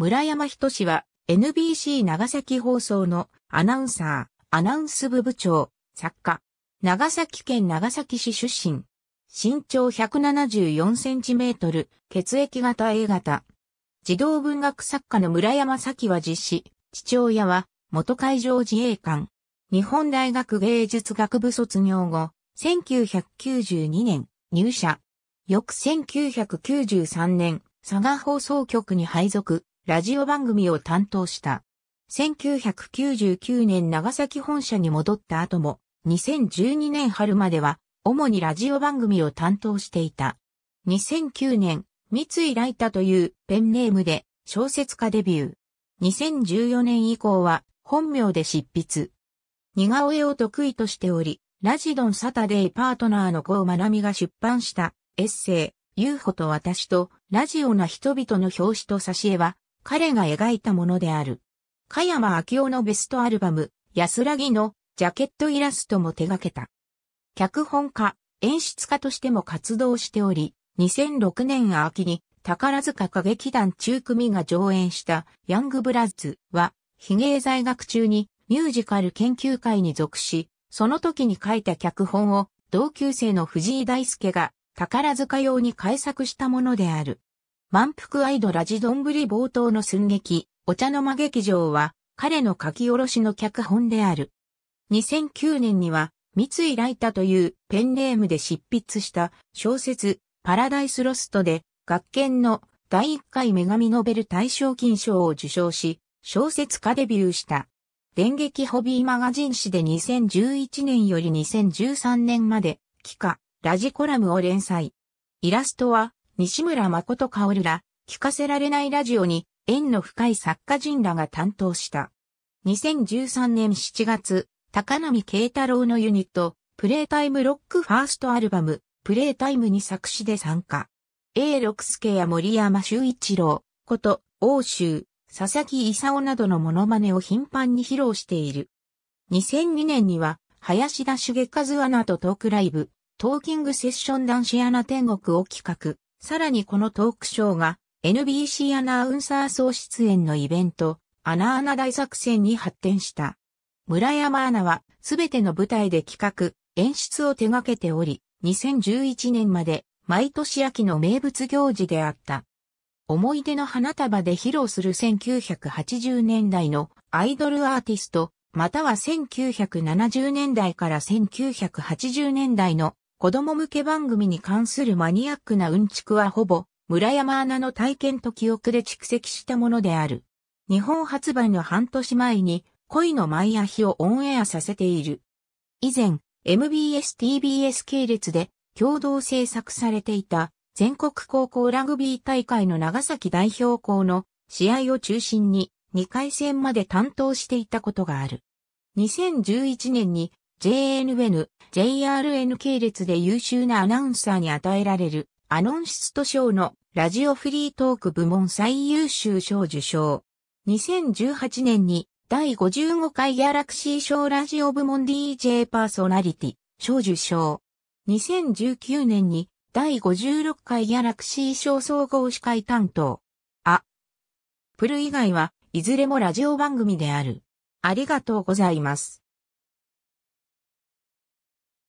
村山仁は NBC 長崎放送のアナウンサー、アナウンス部部長、作家、長崎県長崎市出身、身長174センチメートル、血液型 A 型。児童文学作家の村山咲は実施、父親は元海上自衛官。日本大学芸術学部卒業後、1992年入社。翌1993年、佐賀放送局に配属。ラジオ番組を担当した。1999年長崎本社に戻った後も、2012年春までは、主にラジオ番組を担当していた。2009年、三井ライタというペンネームで小説家デビュー。2014年以降は本名で執筆。似顔絵を得意としており、ラジドンサタデーパートナーの郷学美が出版したエッセイ、UFO と私とラジオな人々の表紙と挿絵は彼が描いたものである。加山明夫のベストアルバム、安らぎのジャケットイラストも手掛けた。脚本家、演出家としても活動しており、2006年秋に宝塚歌劇団中組が上演したヤングブラッズは、非芸在学中にミュージカル研究会に属し、その時に書いた脚本を同級生の藤井大輔が宝塚用に改作したものである。満腹アイドラジリ冒頭の寸劇、お茶の間劇場は、彼の書き下ろしの脚本である。2009年には、三井ライタというペンネームで執筆した小説、パラダイスロストで、学研の第1回女神ノベル大賞金賞を受賞し、小説家デビューした。電撃ホビーマガジン誌で2011年より2013年まで、期間ラジコラムを連載。イラストは、西村誠薫ら、聞かせられないラジオに、縁の深い作家人らが担当した。2013年7月、高波慶太郎のユニット、プレイタイムロックファーストアルバム、プレイタイムに作詞で参加。A 6助や森山修一郎、こと、欧州、佐々木勲などのモノマネを頻繁に披露している。2002年には、林田茂和アナとトークライブ、トーキングセッション男子アナ天国を企画。さらにこのトークショーが NBC アナウンサー総出演のイベント、アナアナ大作戦に発展した。村山アナはすべての舞台で企画、演出を手掛けており、2011年まで毎年秋の名物行事であった。思い出の花束で披露する1980年代のアイドルアーティスト、または1970年代から1980年代の子供向け番組に関するマニアックなうんちくはほぼ、村山アナの体験と記憶で蓄積したものである。日本発売の半年前に、恋の毎日をオンエアさせている。以前、MBS-TBS 系列で共同制作されていた全国高校ラグビー大会の長崎代表校の試合を中心に2回戦まで担当していたことがある。2011年に JNN、JRN 系列で優秀なアナウンサーに与えられるアノンシスト賞のラジオフリートーク部門最優秀賞受賞。2018年に第55回ギャラクシー賞ラジオ部門 DJ パーソナリティ賞受賞。2019年に第56回ギャラクシー賞総合司会担当。あ。プル以外はいずれもラジオ番組である。ありがとうございます。